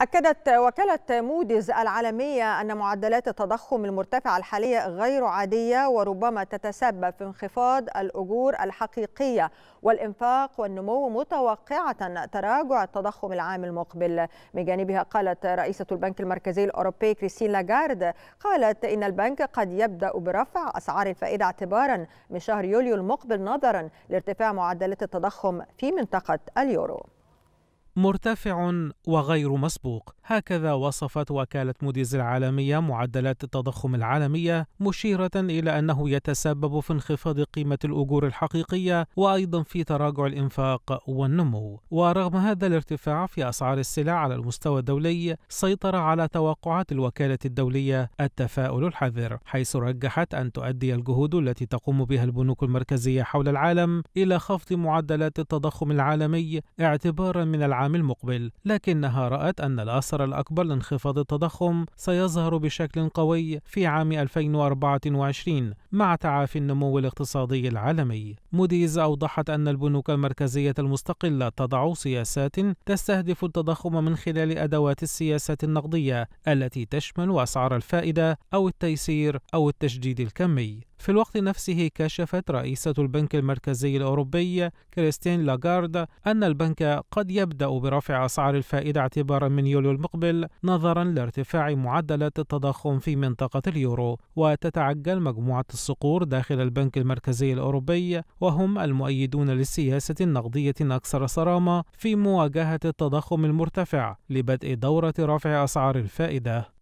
أكدت وكالة موديز العالمية أن معدلات التضخم المرتفعة الحالية غير عادية وربما تتسبب في انخفاض الأجور الحقيقية والإنفاق والنمو متوقعة تراجع التضخم العام المقبل من جانبها قالت رئيسة البنك المركزي الأوروبي كريستين لاغارد قالت إن البنك قد يبدأ برفع أسعار الفائدة اعتبارا من شهر يوليو المقبل نظرا لارتفاع معدلات التضخم في منطقة اليورو مرتفع وغير مسبوق هكذا وصفت وكالة موديز العالمية معدلات التضخم العالمية مشيرة إلى أنه يتسبب في انخفاض قيمة الأجور الحقيقية وأيضا في تراجع الإنفاق والنمو ورغم هذا الارتفاع في أسعار السلع على المستوى الدولي سيطر على توقعات الوكالة الدولية التفاؤل الحذر حيث رجحت أن تؤدي الجهود التي تقوم بها البنوك المركزية حول العالم إلى خفض معدلات التضخم العالمي اعتبارا من العالم العام المقبل لكنها رأت أن الأثر الأكبر لانخفاض التضخم سيظهر بشكل قوي في عام 2024 مع تعافي النمو الاقتصادي العالمي موديز أوضحت أن البنوك المركزية المستقلة تضع سياسات تستهدف التضخم من خلال أدوات السياسة النقدية التي تشمل أسعار الفائدة أو التيسير أو التشديد الكمي في الوقت نفسه كشفت رئيسة البنك المركزي الأوروبي كريستين لاغارد أن البنك قد يبدأ برفع أسعار الفائدة اعتبارا من يوليو المقبل نظرا لارتفاع معدلات التضخم في منطقة اليورو وتتعجل مجموعة الصقور داخل البنك المركزي الأوروبي وهم المؤيدون للسياسة النقدية أكثر صرامة في مواجهة التضخم المرتفع لبدء دورة رفع أسعار الفائدة